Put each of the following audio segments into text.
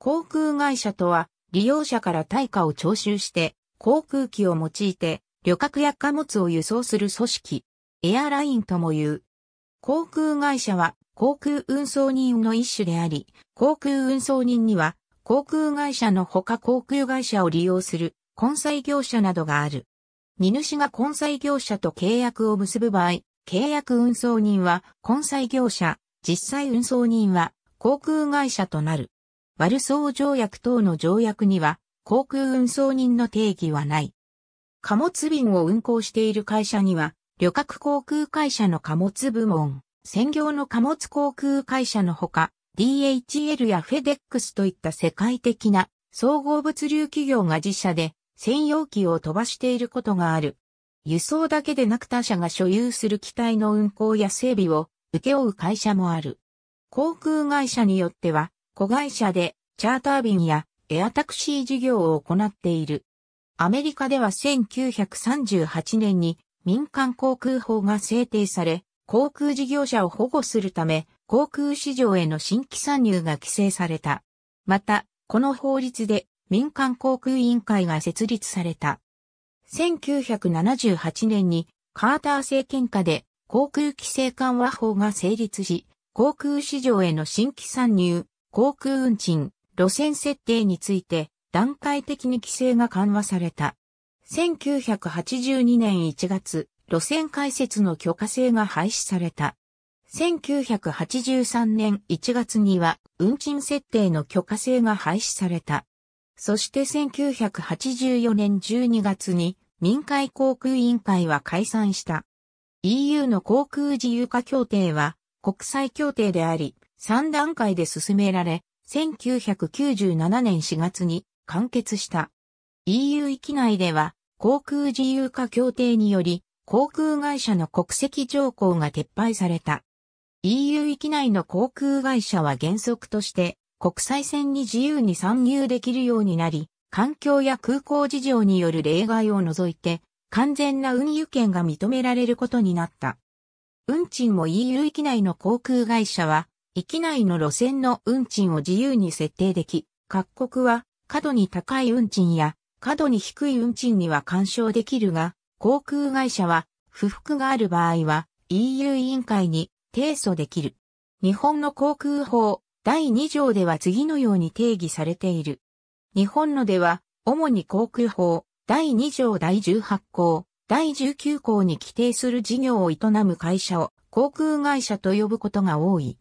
航空会社とは、利用者から対価を徴収して、航空機を用いて、旅客や貨物を輸送する組織、エアラインとも言う。航空会社は、航空運送人の一種であり、航空運送人には、航空会社のほか航空会社を利用する、混載業者などがある。荷主が混載業者と契約を結ぶ場合、契約運送人は混載業者、実際運送人は航空会社となる。ワルソー条約等の条約には、航空運送人の定義はない。貨物便を運航している会社には、旅客航空会社の貨物部門、専業の貨物航空会社のほか、DHL や FedEx といった世界的な総合物流企業が自社で専用機を飛ばしていることがある。輸送だけでなく他社が所有する機体の運航や整備を請け負う会社もある。航空会社によっては子会社でチャーター便やエアタクシー事業を行っている。アメリカでは1938年に民間航空法が制定され、航空事業者を保護するため、航空市場への新規参入が規制された。また、この法律で民間航空委員会が設立された。1978年にカーター政権下で航空規制緩和法が成立し、航空市場への新規参入、航空運賃、路線設定について段階的に規制が緩和された。1982年1月、路線開設の許可制が廃止された。1983年1月には運賃設定の許可制が廃止された。そして1984年12月に民間航空委員会は解散した。EU の航空自由化協定は国際協定であり、3段階で進められ、1997年4月に完結した。EU 域内では、航空自由化協定により、航空会社の国籍条項が撤廃された。EU 域内の航空会社は原則として国際線に自由に参入できるようになり、環境や空港事情による例外を除いて完全な運輸権が認められることになった。運賃も EU 域内の航空会社は域内の路線の運賃を自由に設定でき、各国は過度に高い運賃や過度に低い運賃には干渉できるが、航空会社は不服がある場合は EU 委員会に提訴できる。日本の航空法第2条では次のように定義されている。日本のでは主に航空法第2条第18項、第19項に規定する事業を営む会社を航空会社と呼ぶことが多い。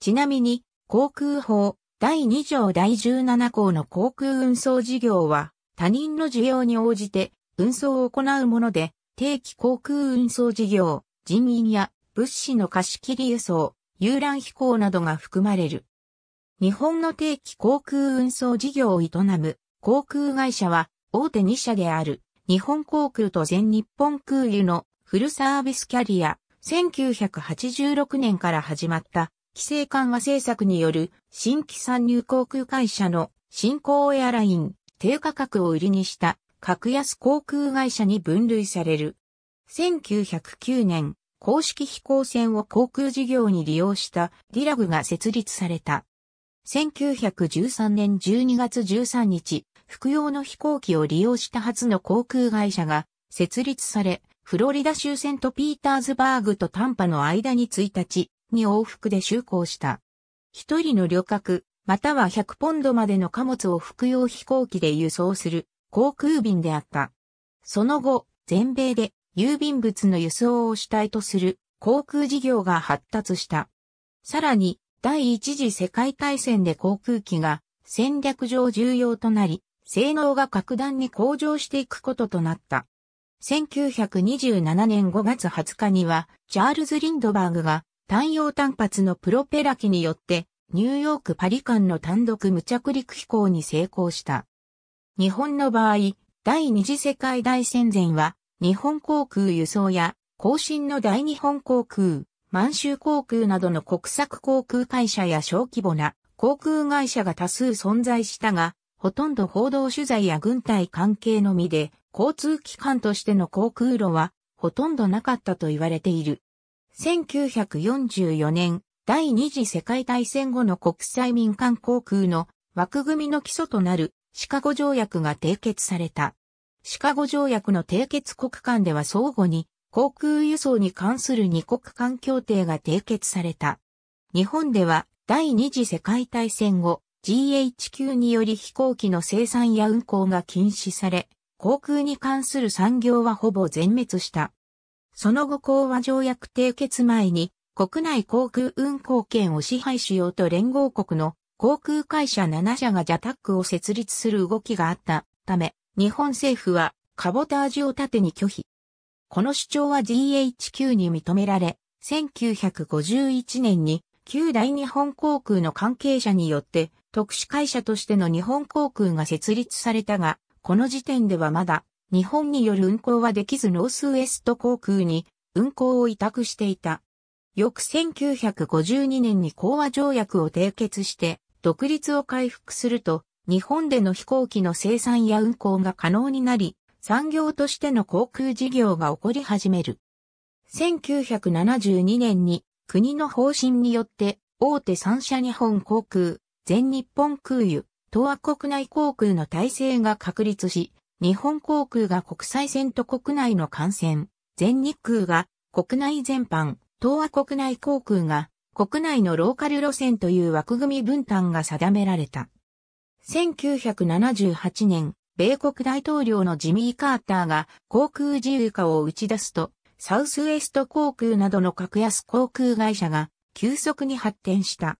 ちなみに、航空法第2条第17項の航空運送事業は、他人の需要に応じて運送を行うもので、定期航空運送事業、人員や物資の貸し切り輸送、遊覧飛行などが含まれる。日本の定期航空運送事業を営む航空会社は大手2社である日本航空と全日本空輸のフルサービスキャリア1986年から始まった規制緩和政策による新規参入航空会社の新興エアライン、低価格を売りにした格安航空会社に分類される。1909年、公式飛行船を航空事業に利用したディラグが設立された。1913年12月13日、服用の飛行機を利用した初の航空会社が設立され、フロリダ州セントピーターズバーグとタンパの間に1日、に往復で就航した。一人の旅客、または100ポンドまでの貨物を服用飛行機で輸送する航空便であった。その後、全米で郵便物の輸送を主体とする航空事業が発達した。さらに、第一次世界大戦で航空機が戦略上重要となり、性能が格段に向上していくこととなった。1927年5月20日には、チャールズ・リンドバーグが単葉単発のプロペラ機によって、ニューヨーク・パリ間の単独無着陸飛行に成功した。日本の場合、第二次世界大戦前は、日本航空輸送や、後進の大日本航空、満州航空などの国策航空会社や小規模な航空会社が多数存在したが、ほとんど報道取材や軍隊関係のみで、交通機関としての航空路は、ほとんどなかったと言われている。1944年、第二次世界大戦後の国際民間航空の枠組みの基礎となるシカゴ条約が締結された。シカゴ条約の締結国間では相互に航空輸送に関する二国間協定が締結された。日本では第二次世界大戦後 GHQ により飛行機の生産や運航が禁止され、航空に関する産業はほぼ全滅した。その後講和条約締結前に、国内航空運航権を支配しようと連合国の航空会社7社がジャタックを設立する動きがあったため、日本政府はカボタージュを盾に拒否。この主張は GHQ に認められ、1951年に旧大日本航空の関係者によって特殊会社としての日本航空が設立されたが、この時点ではまだ日本による運航はできずノースウエスト航空に運航を委託していた。翌1952年に講和条約を締結して独立を回復すると日本での飛行機の生産や運航が可能になり産業としての航空事業が起こり始める。1972年に国の方針によって大手三社日本航空、全日本空輸、東亜国内航空の体制が確立し、日本航空が国際線と国内の感染、全日空が国内全般、東亜国内航空が国内のローカル路線という枠組み分担が定められた。1978年、米国大統領のジミー・カーターが航空自由化を打ち出すと、サウスウエスト航空などの格安航空会社が急速に発展した。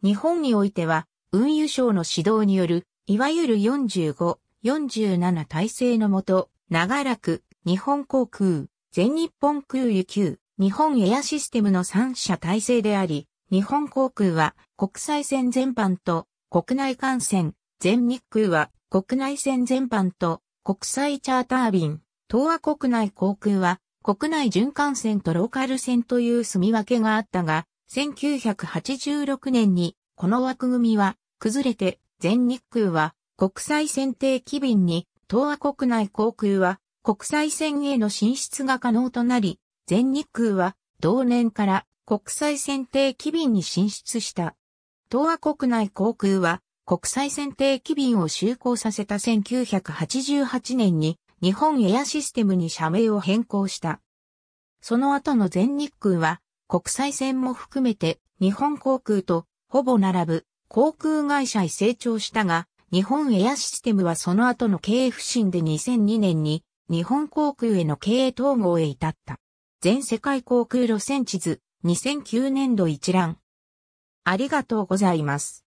日本においては、運輸省の指導による、いわゆる45 47体制のもと、長らく、日本航空、全日本空輸級、日本エアシステムの3社体制であり、日本航空は国際線全般と国内幹線、全日空は国内線全般と国際チャーター便、東亜国内航空は国内循環線とローカル線という住み分けがあったが、1986年にこの枠組みは崩れて全日空は国際選定機便に、東亜国内航空は国際線への進出が可能となり、全日空は同年から国際選定機便に進出した。東亜国内航空は国際選定機便を就航させた1988年に日本エアシステムに社名を変更した。その後の全日空は国際線も含めて日本航空とほぼ並ぶ航空会社へ成長したが、日本エアシステムはその後の経営不振で2002年に日本航空への経営統合へ至った。全世界航空路線地図2009年度一覧。ありがとうございます。